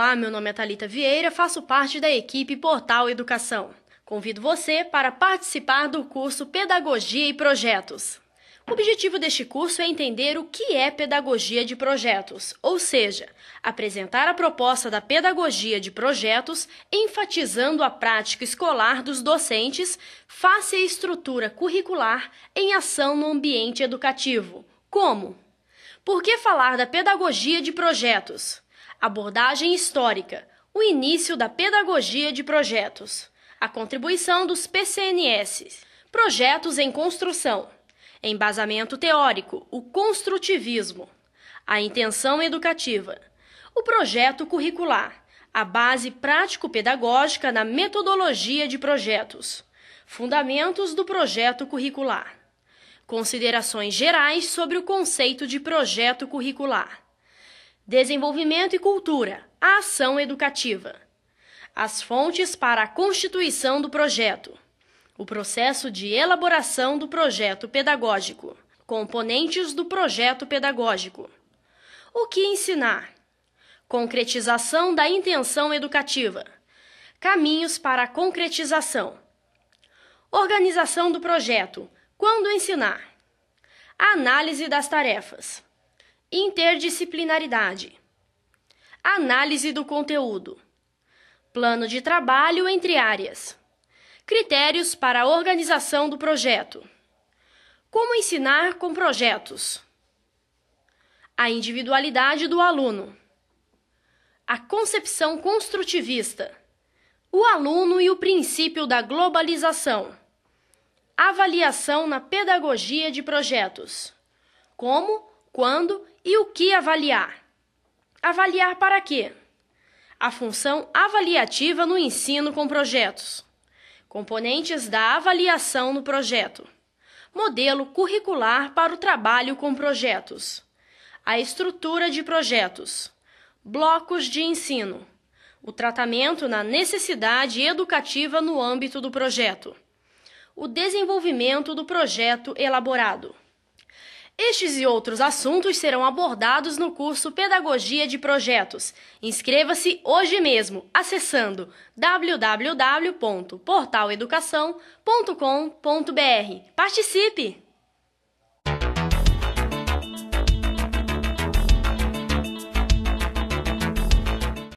Olá, meu nome é Talita Vieira, faço parte da equipe Portal Educação. Convido você para participar do curso Pedagogia e Projetos. O objetivo deste curso é entender o que é pedagogia de projetos, ou seja, apresentar a proposta da pedagogia de projetos, enfatizando a prática escolar dos docentes face à estrutura curricular em ação no ambiente educativo. Como? Por que falar da pedagogia de projetos? Abordagem histórica: o início da pedagogia de projetos. A contribuição dos PCNS. Projetos em construção. Embasamento teórico: o construtivismo. A intenção educativa. O projeto curricular: a base prático-pedagógica na metodologia de projetos. Fundamentos do projeto curricular. Considerações gerais sobre o conceito de projeto curricular. Desenvolvimento e Cultura, a ação educativa. As fontes para a constituição do projeto. O processo de elaboração do projeto pedagógico. Componentes do projeto pedagógico. O que ensinar? Concretização da intenção educativa. Caminhos para a concretização. Organização do projeto. Quando ensinar? Análise das tarefas. Interdisciplinaridade. Análise do conteúdo. Plano de trabalho entre áreas. Critérios para a organização do projeto. Como ensinar com projetos. A individualidade do aluno. A concepção construtivista. O aluno e o princípio da globalização. Avaliação na pedagogia de projetos. Como, quando e o que avaliar? Avaliar para quê? A função avaliativa no ensino com projetos. Componentes da avaliação no projeto. Modelo curricular para o trabalho com projetos. A estrutura de projetos. Blocos de ensino. O tratamento na necessidade educativa no âmbito do projeto. O desenvolvimento do projeto elaborado. Estes e outros assuntos serão abordados no curso Pedagogia de Projetos. Inscreva-se hoje mesmo acessando www.portaleducação.com.br. Participe!